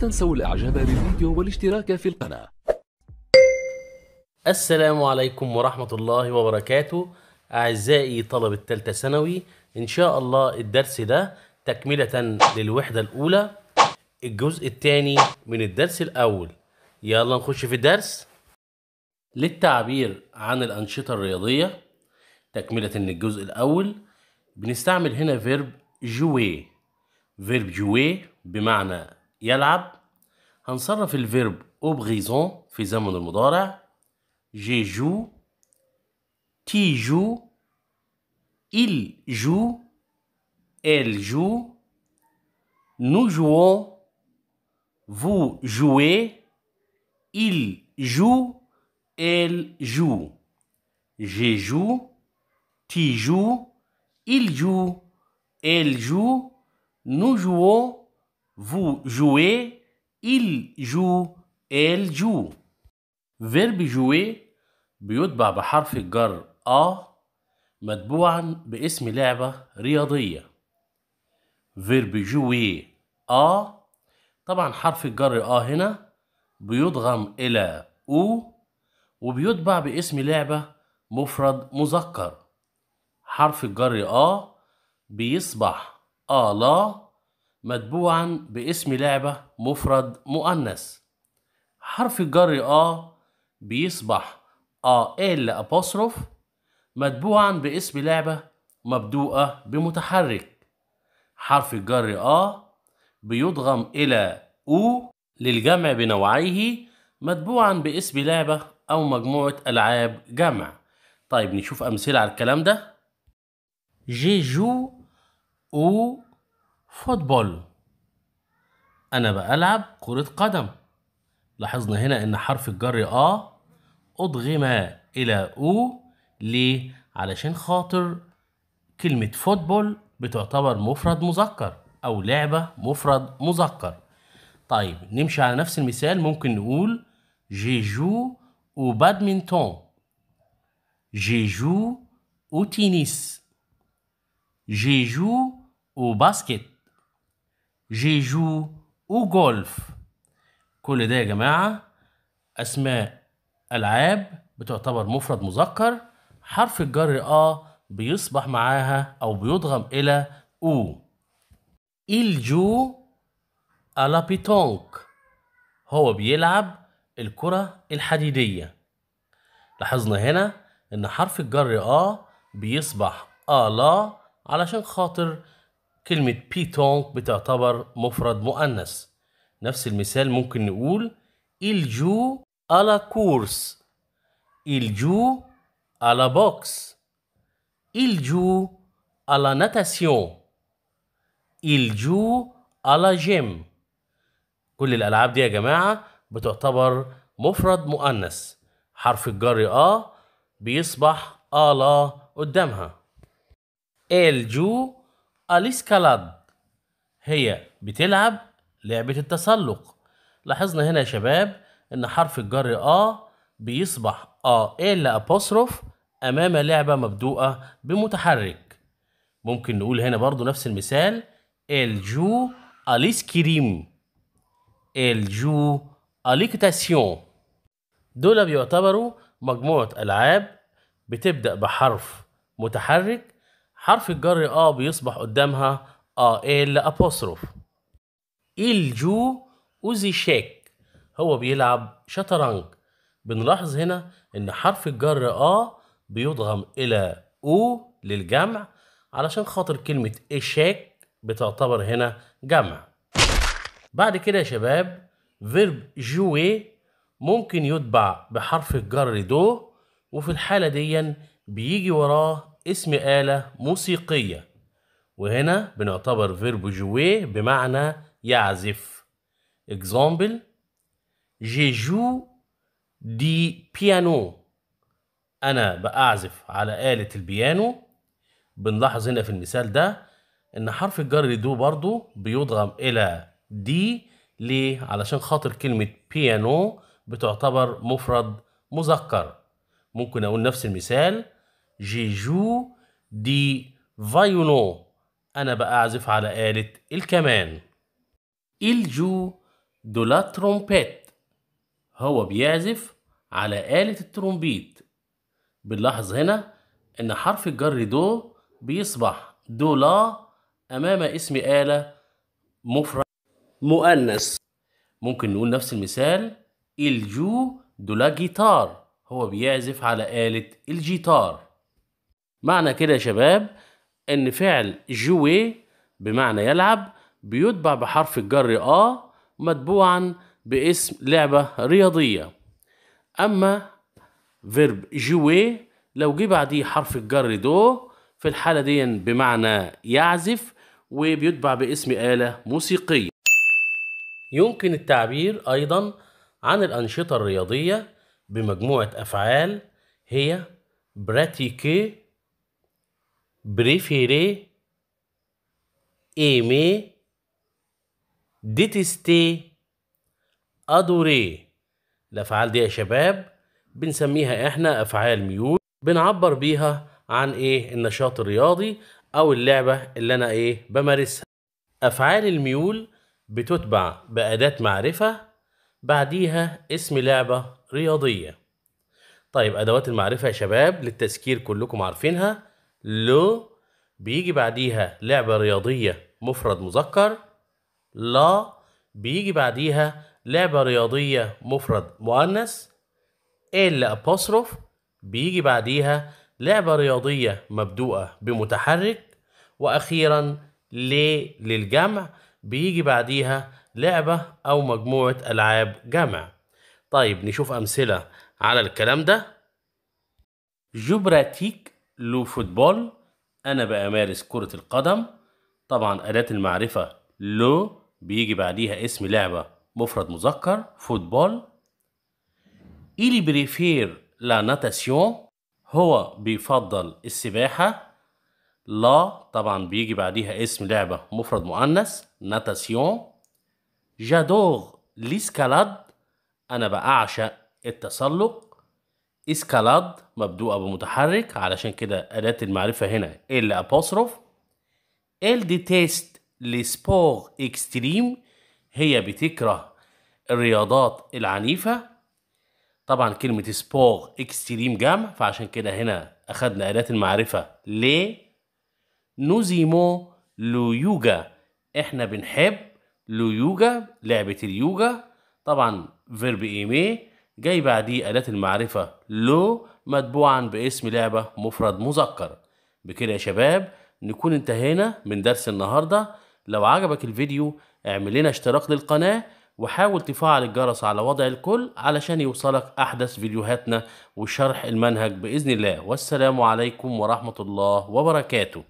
تنسوا الاعجاب بالفيديو والاشتراك في القناة السلام عليكم ورحمة الله وبركاته أعزائي طلبة التالتة ثانوي إن شاء الله الدرس ده تكملة للوحدة الأولى الجزء الثاني من الدرس الأول يلا نخش في الدرس للتعبير عن الأنشطة الرياضية تكملة للجزء الأول بنستعمل هنا فيرب جوي فيرب جوي بمعنى يلعب verbe الفيرب brison, في زمن المضارع je joué, tu joues, il joue elle joue nous jouons vous jouez il joue elle joue je joue tu joues il joue elle joue nous jouons vous jouez il joue elle joue فيرب jouer بيتبع بحرف الجر a متبوعا باسم لعبة رياضية فيرب jouer a طبعا حرف الجر a هنا بيضغم إلى أو وبيتبع باسم لعبة مفرد مذكر حرف الجر أ بيصبح la متبوعا باسم لعبة مفرد مؤنث حرف الجر آ بيصبح آ ال إيه أبوستروف متبوعا باسم لعبة مبدوءة بمتحرك حرف الجر آ بيضغم إلى أو للجمع بنوعيه متبوعا باسم لعبة أو مجموعة ألعاب جمع طيب نشوف أمثلة على الكلام ده جي جو أو فوتبول أنا بألعب كرة قدم لاحظنا هنا إن حرف الجر آ أضغم إلى أو ليه؟ علشان خاطر كلمة فوتبول بتعتبر مفرد مذكر أو لعبة مفرد مذكر طيب نمشي على نفس المثال ممكن نقول جيجو تينيس جيجو جو جيجو باسكت جيجو وجولف كل ده يا جماعة أسماء ألعاب بتعتبر مفرد مذكر حرف الجر آ بيصبح معاها أو بيضغم إلى أو الجو ألا بيتونك هو بيلعب الكرة الحديدية لاحظنا هنا إن حرف الجر آ بيصبح آلا علشان خاطر كلمة بيتونغ بتعتبر مفرد مؤنث نفس المثال ممكن نقول الجو على كورس الجو على بوكس الجو على ناتاسيون الجو على جيم كل الألعاب دي يا جماعة بتعتبر مفرد مؤنث حرف الجر آ بيصبح آلا قدامها الجو اليسكالاد هي بتلعب لعبة التسلق لاحظنا هنا يا شباب ان حرف الجر آ بيصبح آ إلا أبوستروف أمام لعبة مبدوءة بمتحرك ممكن نقول هنا برضو نفس المثال الجو اليسكريم الجو اليكتاسيون دول بيعتبروا مجموعة ألعاب بتبدأ بحرف متحرك حرف الجر آ آه بيصبح قدامها آه آ ال أبوستروف الجو أوزي شاك هو بيلعب شطرنج بنلاحظ هنا إن حرف الجر آ آه بيضغم إلى أو للجمع علشان خاطر كلمة إشاك بتعتبر هنا جمع بعد كده يا شباب فيرب جوي ممكن يتبع بحرف الجر دو وفي الحالة دي بيجي وراه اسم آلة موسيقية وهنا بنعتبر فيرب جوي بمعنى يعزف example je joue دي بيانو أنا بأعزف على آلة البيانو بنلاحظ هنا في المثال ده إن حرف الجر دو برضو بيضغم إلى دي ليه؟ علشان خاطر كلمة بيانو بتعتبر مفرد مذكر ممكن اقول نفس المثال جو دي فايولون انا بأعزف على آلة الكمان جو دو لا ترومبيت هو بيعزف على آلة الترومبيت بنلاحظ هنا ان حرف الجر دو بيصبح دو لا امام اسم آلة مفرد مؤنث ممكن نقول نفس المثال جو دو لا جيتار هو بيعزف على آلة الجيتار معنى كده يا شباب إن فعل جوي بمعنى يلعب بيتبع بحرف الجر آ متبوعا باسم لعبة رياضية أما فيرب جوي لو جه بعديه حرف الجر دو في الحالة دي بمعنى يعزف وبيتبع باسم آلة موسيقية يمكن التعبير أيضا عن الأنشطة الرياضية بمجموعة أفعال هي براتيكي بريفيري ايمي ديتستي ادوري الافعال دي يا شباب بنسميها احنا افعال ميول بنعبر بيها عن ايه النشاط الرياضي او اللعبه اللي انا ايه بمارسها افعال الميول بتتبع باداه معرفه بعديها اسم لعبه رياضية طيب أدوات المعرفة يا شباب للتذكير كلكم عارفينها لو بيجي بعديها لعبة رياضية مفرد مذكر لا بيجي بعديها لعبة رياضية مفرد مؤنث ال أبوستروف بيجي بعديها لعبة رياضية مبدوءة بمتحرك وأخيرا ل للجمع بيجي بعديها لعبة أو مجموعة ألعاب جمع طيب نشوف أمثلة على الكلام ده جو براتيك لو فوتبول أنا بأمارس كرة القدم طبعا أداة المعرفة لو بيجي بعديها اسم لعبة مفرد مذكر فوتبول إلي بريفير لا ناتاسيون هو بيفضل السباحة لا طبعا بيجي بعديها اسم لعبة مفرد مؤنث ناتاسيون جادور ليسكالاد أنا بعشق التسلق اسكالاد مبدوءة بمتحرك علشان كده أداة المعرفة هنا ال apostrophe ال تيست لسبور اكستريم هي بتكره الرياضات العنيفة طبعا كلمة سبور اكستريم جمع فعشان كده هنا أخدنا أداة المعرفة ل نوزيمو لو يوجا احنا بنحب لو يوجا لعبة اليوجا طبعا فيرب إيمي جاي بعديه أداة المعرفة لو متبوعا باسم لعبة مفرد مذكر بكده يا شباب نكون انتهينا من درس النهاردة لو عجبك الفيديو اعمل لنا اشتراك للقناة وحاول تفعل الجرس على وضع الكل علشان يوصلك أحدث فيديوهاتنا وشرح المنهج بإذن الله والسلام عليكم ورحمة الله وبركاته